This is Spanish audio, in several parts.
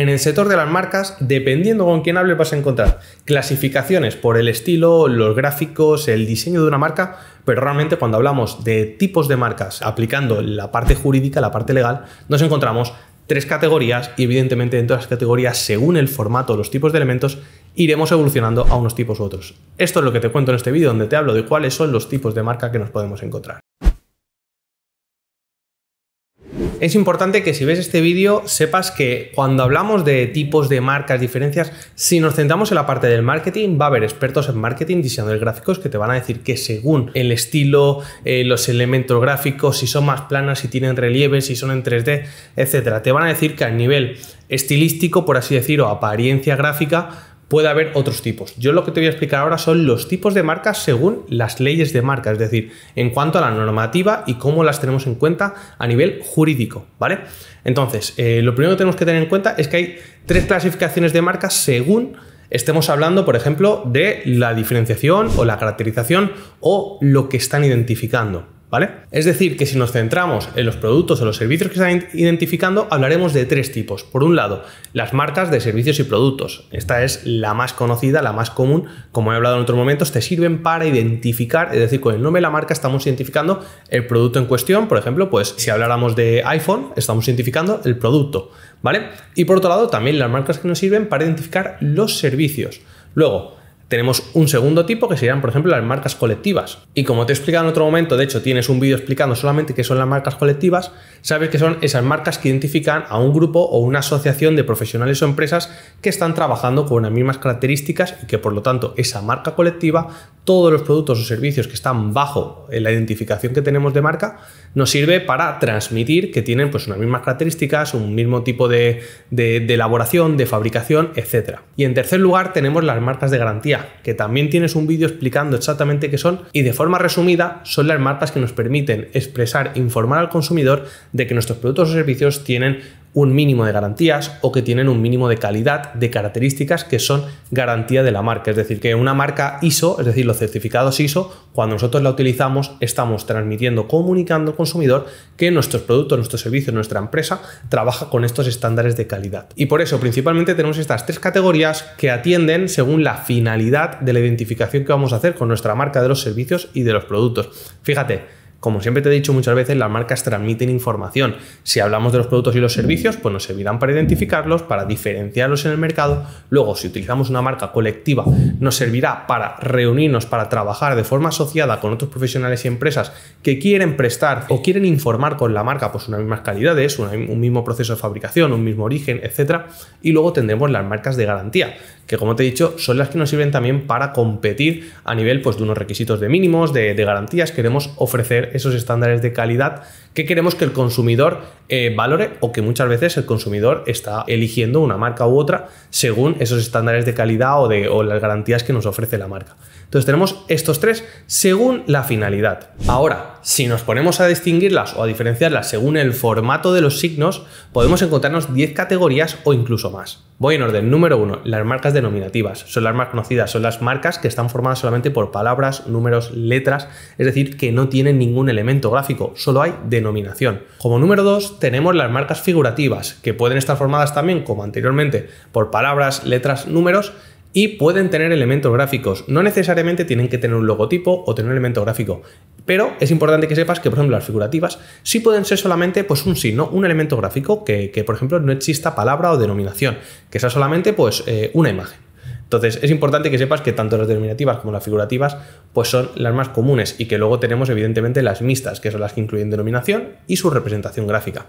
En el sector de las marcas, dependiendo con quién hables, vas a encontrar clasificaciones por el estilo, los gráficos, el diseño de una marca, pero realmente cuando hablamos de tipos de marcas, aplicando la parte jurídica, la parte legal, nos encontramos tres categorías y evidentemente dentro de las categorías, según el formato, los tipos de elementos, iremos evolucionando a unos tipos u otros. Esto es lo que te cuento en este vídeo donde te hablo de cuáles son los tipos de marca que nos podemos encontrar es importante que si ves este vídeo sepas que cuando hablamos de tipos de marcas, diferencias, si nos centramos en la parte del marketing, va a haber expertos en marketing, diseñadores gráficos, que te van a decir que según el estilo, eh, los elementos gráficos, si son más planas, si tienen relieve, si son en 3D, etcétera, te van a decir que a nivel estilístico, por así decirlo, apariencia gráfica, puede haber otros tipos. Yo lo que te voy a explicar ahora son los tipos de marcas según las leyes de marca, es decir, en cuanto a la normativa y cómo las tenemos en cuenta a nivel jurídico, ¿vale? Entonces, eh, lo primero que tenemos que tener en cuenta es que hay tres clasificaciones de marcas según estemos hablando, por ejemplo, de la diferenciación o la caracterización o lo que están identificando. ¿vale? Es decir, que si nos centramos en los productos o los servicios que están identificando, hablaremos de tres tipos. Por un lado, las marcas de servicios y productos. Esta es la más conocida, la más común, como he hablado en otros momentos, te sirven para identificar, es decir, con el nombre de la marca estamos identificando el producto en cuestión, por ejemplo, pues si habláramos de iPhone, estamos identificando el producto, ¿vale? Y por otro lado, también las marcas que nos sirven para identificar los servicios. Luego, tenemos un segundo tipo que serían, por ejemplo, las marcas colectivas. Y como te he explicado en otro momento, de hecho tienes un vídeo explicando solamente qué son las marcas colectivas, sabes que son esas marcas que identifican a un grupo o una asociación de profesionales o empresas que están trabajando con las mismas características y que por lo tanto esa marca colectiva, todos los productos o servicios que están bajo eh, la identificación que tenemos de marca, nos sirve para transmitir que tienen pues unas mismas características, un mismo tipo de, de elaboración, de fabricación, etc. Y en tercer lugar tenemos las marcas de garantía que también tienes un vídeo explicando exactamente qué son y de forma resumida son las marcas que nos permiten expresar, e informar al consumidor de que nuestros productos o servicios tienen un mínimo de garantías o que tienen un mínimo de calidad de características que son garantía de la marca. Es decir, que una marca ISO, es decir, los certificados ISO, cuando nosotros la utilizamos, estamos transmitiendo, comunicando al consumidor que nuestros productos, nuestros servicios, nuestra empresa trabaja con estos estándares de calidad. Y por eso, principalmente, tenemos estas tres categorías que atienden según la finalidad de la identificación que vamos a hacer con nuestra marca de los servicios y de los productos. Fíjate, como siempre te he dicho muchas veces, las marcas transmiten información. Si hablamos de los productos y los servicios, pues nos servirán para identificarlos, para diferenciarlos en el mercado. Luego, si utilizamos una marca colectiva, nos servirá para reunirnos, para trabajar de forma asociada con otros profesionales y empresas que quieren prestar o quieren informar con la marca pues unas mismas calidades, un mismo proceso de fabricación, un mismo origen, etc. Y luego tendremos las marcas de garantía, que como te he dicho, son las que nos sirven también para competir a nivel pues, de unos requisitos de mínimos, de, garantías. Queremos ofrecer esos estándares de calidad que queremos que el consumidor eh, valore o que muchas veces el consumidor está eligiendo una marca u otra según esos estándares de calidad o, de, o las garantías que nos ofrece la marca. Entonces tenemos estos tres según la finalidad. Ahora, si nos ponemos a distinguirlas o a diferenciarlas según el formato de los signos, podemos encontrarnos 10 categorías o incluso más. Voy en orden. Número 1. Las marcas denominativas. Son las más conocidas. Son las marcas que están formadas solamente por palabras, números, letras. Es decir, que no tienen ningún elemento gráfico. Solo hay denominación. Como número 2 tenemos las marcas figurativas, que pueden estar formadas también, como anteriormente, por palabras, letras, números y pueden tener elementos gráficos. No necesariamente tienen que tener un logotipo o tener un elemento gráfico, pero es importante que sepas que, por ejemplo, las figurativas sí pueden ser solamente pues, un signo, un elemento gráfico que, por ejemplo, no exista palabra o denominación, que sea solamente pues, eh, una imagen. Entonces, es importante que sepas que tanto las denominativas como las figurativas pues son las más comunes y que luego tenemos evidentemente las mixtas, que son las que incluyen denominación y su representación gráfica.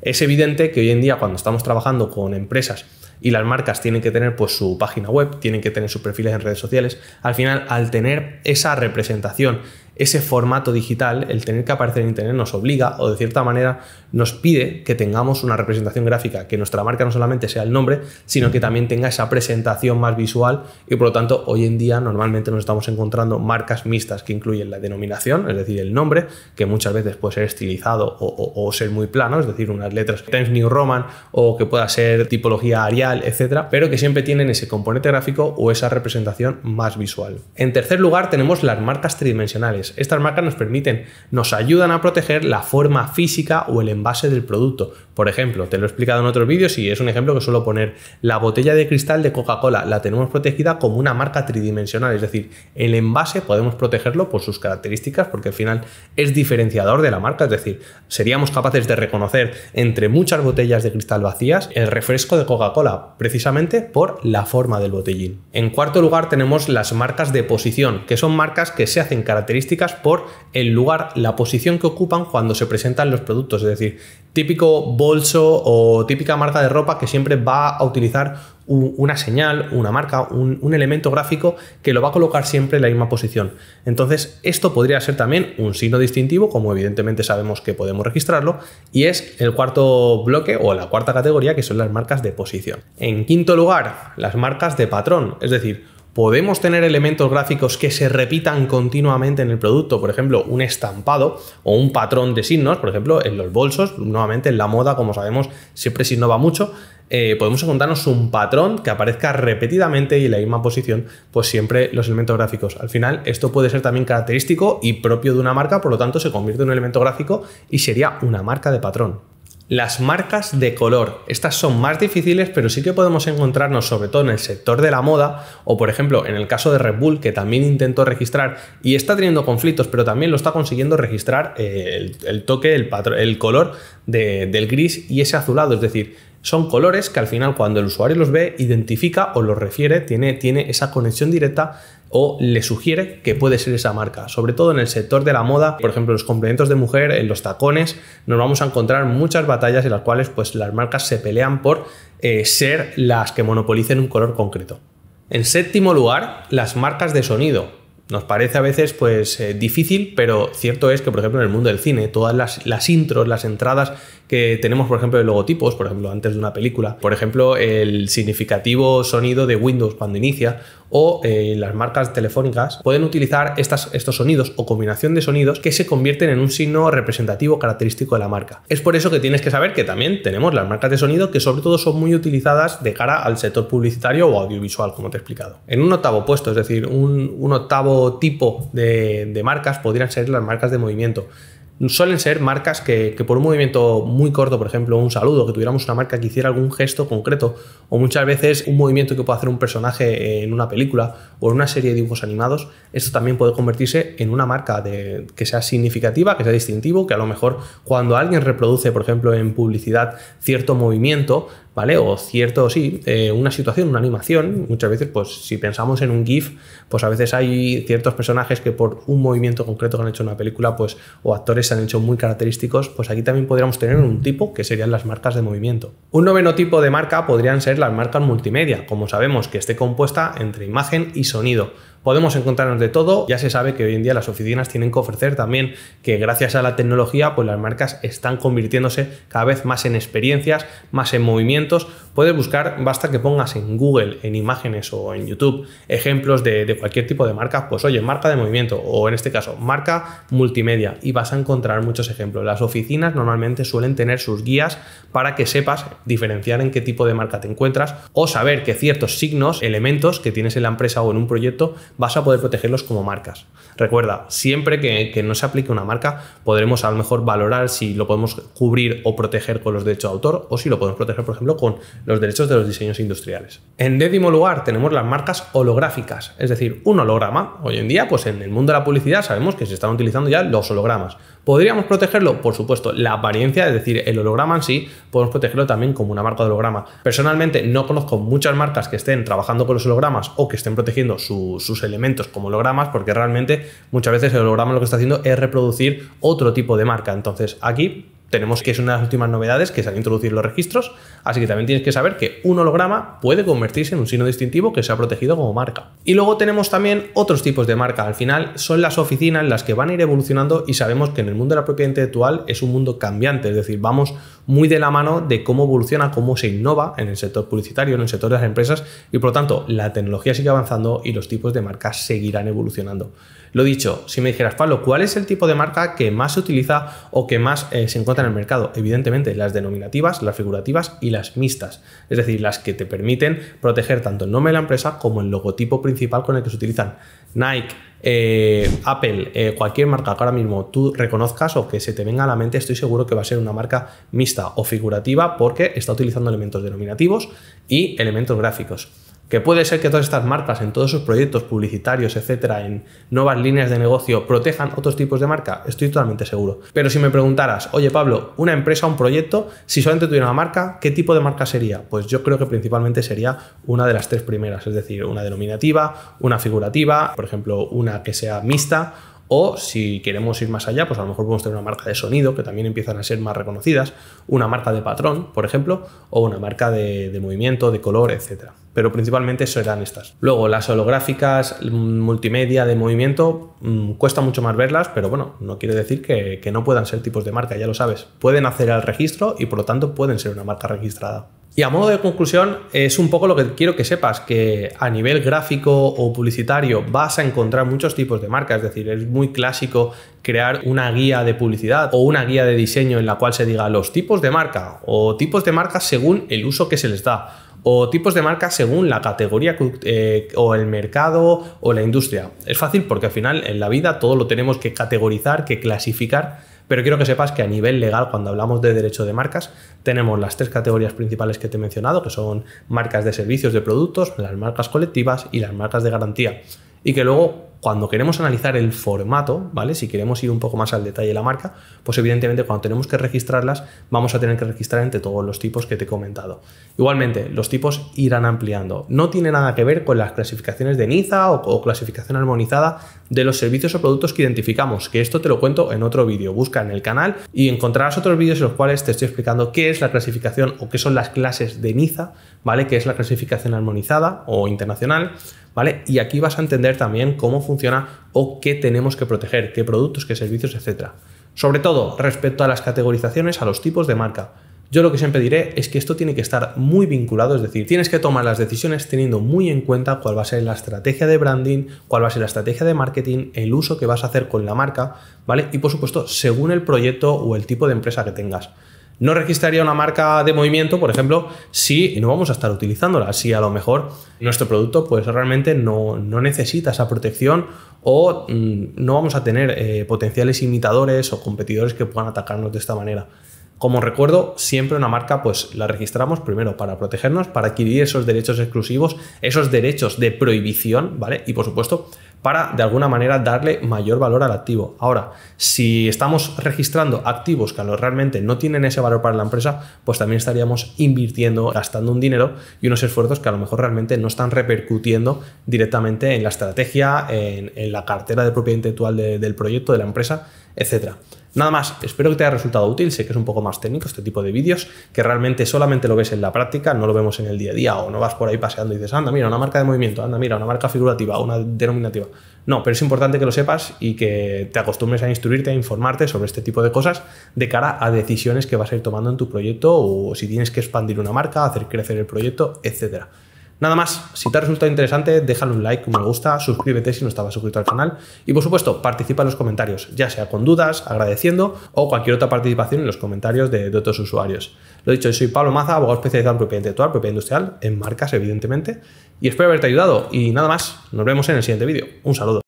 Es evidente que hoy en día cuando estamos trabajando con empresas y las marcas tienen que tener pues su página web, tienen que tener sus perfiles en redes sociales. Al final, al tener esa representación ese formato digital, el tener que aparecer en Internet nos obliga o de cierta manera nos pide que tengamos una representación gráfica, que nuestra marca no solamente sea el nombre, sino que también tenga esa presentación más visual y por lo tanto hoy en día normalmente nos estamos encontrando marcas mixtas que incluyen la denominación, es decir, el nombre, que muchas veces puede ser estilizado o, ser muy plano, es decir, unas letras Times New Roman o que pueda ser tipología arial, etcétera, pero que siempre tienen ese componente gráfico o esa representación más visual. En tercer lugar tenemos las marcas tridimensionales estas marcas nos permiten, nos ayudan a proteger la forma física o el envase del producto. Por ejemplo, te lo he explicado en otros vídeos y es un ejemplo que suelo poner, la botella de cristal de Coca-Cola la tenemos protegida como una marca tridimensional, es decir, el envase podemos protegerlo por sus características porque al final es diferenciador de la marca, es decir, seríamos capaces de reconocer entre muchas botellas de cristal vacías el refresco de Coca-Cola, precisamente por la forma del botellín. En cuarto lugar tenemos las marcas de posición, que son marcas que se hacen características por el lugar, la posición que ocupan cuando se presentan los productos. Es decir, típico bolso o típica marca de ropa que siempre va a utilizar una señal, una marca, un, un elemento gráfico que lo va a colocar siempre en la misma posición. Entonces, esto podría ser también un signo distintivo, como evidentemente sabemos que podemos registrarlo, y es el cuarto bloque o la cuarta categoría que son las marcas de posición. En quinto lugar, las marcas de patrón, es decir, podemos tener elementos gráficos que se repitan continuamente en el producto, por ejemplo, un estampado o un patrón de signos, por ejemplo, en los bolsos, nuevamente en la moda, como sabemos, siempre se innova mucho, eh, podemos encontrarnos un patrón que aparezca repetidamente y en la misma posición, pues siempre los elementos gráficos. Al final, esto puede ser también característico y propio de una marca, por lo tanto, se convierte en un elemento gráfico y sería una marca de patrón. Las marcas de color. Estas son más difíciles, pero sí que podemos encontrarnos, sobre todo en el sector de la moda, o por ejemplo en el caso de Red Bull, que también intentó registrar y está teniendo conflictos, pero también lo está consiguiendo registrar eh, el, toque, el, color del gris y ese azulado. Es decir, son colores que al final cuando el usuario los ve, identifica o los refiere, tiene, tiene esa conexión directa o le sugiere que puede ser esa marca. Sobre todo en el sector de la moda, por ejemplo, los complementos de mujer, en los tacones, nos vamos a encontrar muchas batallas en las cuales pues, las marcas se pelean por eh, ser las que monopolicen un color concreto. En séptimo lugar, las marcas de sonido. Nos parece a veces pues eh, difícil, pero cierto es que, por ejemplo, en el mundo del cine, todas las, las intros, las entradas que tenemos, por ejemplo, de logotipos, por ejemplo, antes de una película, por ejemplo, el significativo sonido de Windows cuando inicia o eh, las marcas telefónicas pueden utilizar estas, estos sonidos o combinación de sonidos que se convierten en un signo representativo característico de la marca. Es por eso que tienes que saber que también tenemos las marcas de sonido que sobre todo son muy utilizadas de cara al sector publicitario o audiovisual, como te he explicado. En un octavo puesto, es decir, un, octavo tipo de marcas podrían ser las marcas de movimiento suelen ser marcas que, por un movimiento muy corto, por ejemplo, un saludo, que tuviéramos una marca que hiciera algún gesto concreto, o muchas veces un movimiento que pueda hacer un personaje en una película o en una serie de dibujos animados, esto también puede convertirse en una marca de, que sea significativa, que sea distintivo, que a lo mejor cuando alguien reproduce, por ejemplo, en publicidad cierto movimiento, ¿vale? O cierto, sí, eh, una situación, una animación. Muchas veces, pues si pensamos en un GIF, pues a veces hay ciertos personajes que por un movimiento concreto que han hecho en una película, pues, o actores se han hecho muy característicos, pues aquí también podríamos tener un tipo que serían las marcas de movimiento. Un noveno tipo de marca podrían ser las marcas multimedia, como sabemos que esté compuesta entre imagen y sonido. Podemos encontrarnos de todo. Ya se sabe que hoy en día las oficinas tienen que ofrecer también que gracias a la tecnología, pues las marcas están convirtiéndose cada vez más en experiencias, más en movimientos. Puedes buscar, basta que pongas en Google, en imágenes o en YouTube ejemplos de, de cualquier tipo de marca. Pues oye, marca de movimiento o en este caso, marca multimedia y vas a encontrar muchos ejemplos. Las oficinas normalmente suelen tener sus guías para que sepas diferenciar en qué tipo de marca te encuentras o saber que ciertos signos, elementos que tienes en la empresa o en un proyecto vas a poder protegerlos como marcas. Recuerda, siempre que, no se aplique una marca, podremos a lo mejor valorar si lo podemos cubrir o proteger con los derechos de autor o si lo podemos proteger, por ejemplo, con los derechos de los diseños industriales. En décimo lugar, tenemos las marcas holográficas, es decir, un holograma. Hoy en día, pues en el mundo de la publicidad sabemos que se están utilizando ya los hologramas. ¿Podríamos protegerlo? Por supuesto, la apariencia, es decir, el holograma en sí, podemos protegerlo también como una marca de holograma. Personalmente no conozco muchas marcas que estén trabajando con los hologramas o que estén protegiendo sus elementos como hologramas, porque realmente muchas veces el holograma lo que está haciendo es reproducir otro tipo de marca. Entonces aquí tenemos que es una de las últimas novedades que se han introducido los registros, así que también tienes que saber que un holograma puede convertirse en un signo distintivo que se ha protegido como marca. Y luego tenemos también otros tipos de marca, al final son las oficinas las que van a ir evolucionando y sabemos que en el mundo de la propiedad intelectual es un mundo cambiante, es decir, vamos muy de la mano de cómo evoluciona, cómo se innova en el sector publicitario, en el sector de las empresas y por lo tanto la tecnología sigue avanzando y los tipos de marcas seguirán evolucionando. Lo dicho, si me dijeras, Pablo, ¿cuál es el tipo de marca que más se utiliza o que más eh, se encuentra en el mercado? Evidentemente, las denominativas, las figurativas y las mixtas, es decir, las que te permiten proteger tanto el nombre de la empresa como el logotipo principal con el que se utilizan. Nike, eh, Apple, eh, cualquier marca que ahora mismo tú reconozcas o que se te venga a la mente, estoy seguro que va a ser una marca mixta o figurativa porque está utilizando elementos denominativos y elementos gráficos. Que puede ser que todas estas marcas en todos sus proyectos publicitarios, etcétera, en nuevas líneas de negocio, protejan otros tipos de marca, estoy totalmente seguro. Pero si me preguntaras, oye Pablo, una empresa, un proyecto, si solamente tuviera una marca, ¿qué tipo de marca sería? Pues yo creo que principalmente sería una de las tres primeras, es decir, una denominativa, una figurativa, por ejemplo, una que sea mixta o si queremos ir más allá, pues a lo mejor podemos tener una marca de sonido, que también empiezan a ser más reconocidas, una marca de patrón, por ejemplo, o una marca de, movimiento, de color, etc. Pero principalmente serán estas. Luego, las holográficas, multimedia, de movimiento, mm, cuesta mucho más verlas, pero bueno, no quiere decir que, que no puedan ser tipos de marca, ya lo sabes. Pueden hacer el registro y por lo tanto pueden ser una marca registrada. Y a modo de conclusión, es un poco lo que quiero que sepas, que a nivel gráfico o publicitario vas a encontrar muchos tipos de marcas, es decir, es muy clásico crear una guía de publicidad o una guía de diseño en la cual se diga los tipos de marca o tipos de marca según el uso que se les da o tipos de marca según la categoría eh, o el mercado o la industria. Es fácil porque al final en la vida todo lo tenemos que categorizar, que clasificar pero quiero que sepas que a nivel legal, cuando hablamos de derecho de marcas, tenemos las tres categorías principales que te he mencionado, que son marcas de servicios, de productos, las marcas colectivas y las marcas de garantía. Y que luego cuando queremos analizar el formato, ¿vale? Si queremos ir un poco más al detalle de la marca, pues evidentemente cuando tenemos que registrarlas, vamos a tener que registrar entre todos los tipos que te he comentado. Igualmente, los tipos irán ampliando. No tiene nada que ver con las clasificaciones de Niza o, clasificación armonizada de los servicios o productos que identificamos, que esto te lo cuento en otro vídeo. Busca en el canal y encontrarás otros vídeos en los cuales te estoy explicando qué es la clasificación o qué son las clases de Niza, ¿vale? Qué es la clasificación armonizada o internacional, ¿vale? Y aquí vas a entender también cómo funciona funciona o qué tenemos que proteger, qué productos, qué servicios, etcétera. Sobre todo, respecto a las categorizaciones, a los tipos de marca. Yo lo que siempre diré es que esto tiene que estar muy vinculado, es decir, tienes que tomar las decisiones teniendo muy en cuenta cuál va a ser la estrategia de branding, cuál va a ser la estrategia de marketing, el uso que vas a hacer con la marca, ¿vale? Y por supuesto, según el proyecto o el tipo de empresa que tengas. No registraría una marca de movimiento, por ejemplo, si no vamos a estar utilizándola, si a lo mejor nuestro producto pues realmente no, necesita esa protección o mm, no vamos a tener eh, potenciales imitadores o competidores que puedan atacarnos de esta manera. Como recuerdo, siempre una marca pues la registramos primero para protegernos, para adquirir esos derechos exclusivos, esos derechos de prohibición, ¿vale? Y por supuesto, para de alguna manera darle mayor valor al activo. Ahora, si estamos registrando activos que realmente no tienen ese valor para la empresa, pues también estaríamos invirtiendo, gastando un dinero y unos esfuerzos que a lo mejor realmente no están repercutiendo directamente en la estrategia, en, la cartera de propiedad intelectual del proyecto, de la empresa Etcétera. Nada más, espero que te haya resultado útil, sé que es un poco más técnico este tipo de vídeos, que realmente solamente lo ves en la práctica, no lo vemos en el día a día, o no vas por ahí paseando y dices, anda, mira, una marca de movimiento, anda, mira, una marca figurativa, una denominativa. No, pero es importante que lo sepas y que te acostumbres a instruirte, a informarte sobre este tipo de cosas de cara a decisiones que vas a ir tomando en tu proyecto o si tienes que expandir una marca, hacer crecer el proyecto, etcétera. Nada más, si te ha resultado interesante, déjale un like, un me gusta, suscríbete si no estabas suscrito al canal y por supuesto participa en los comentarios, ya sea con dudas, agradeciendo o cualquier otra participación en los comentarios de, otros usuarios. Lo dicho, yo soy Pablo Maza, abogado especializado en propiedad intelectual, propiedad industrial, en marcas evidentemente, y espero haberte ayudado y nada más, nos vemos en el siguiente vídeo. Un saludo.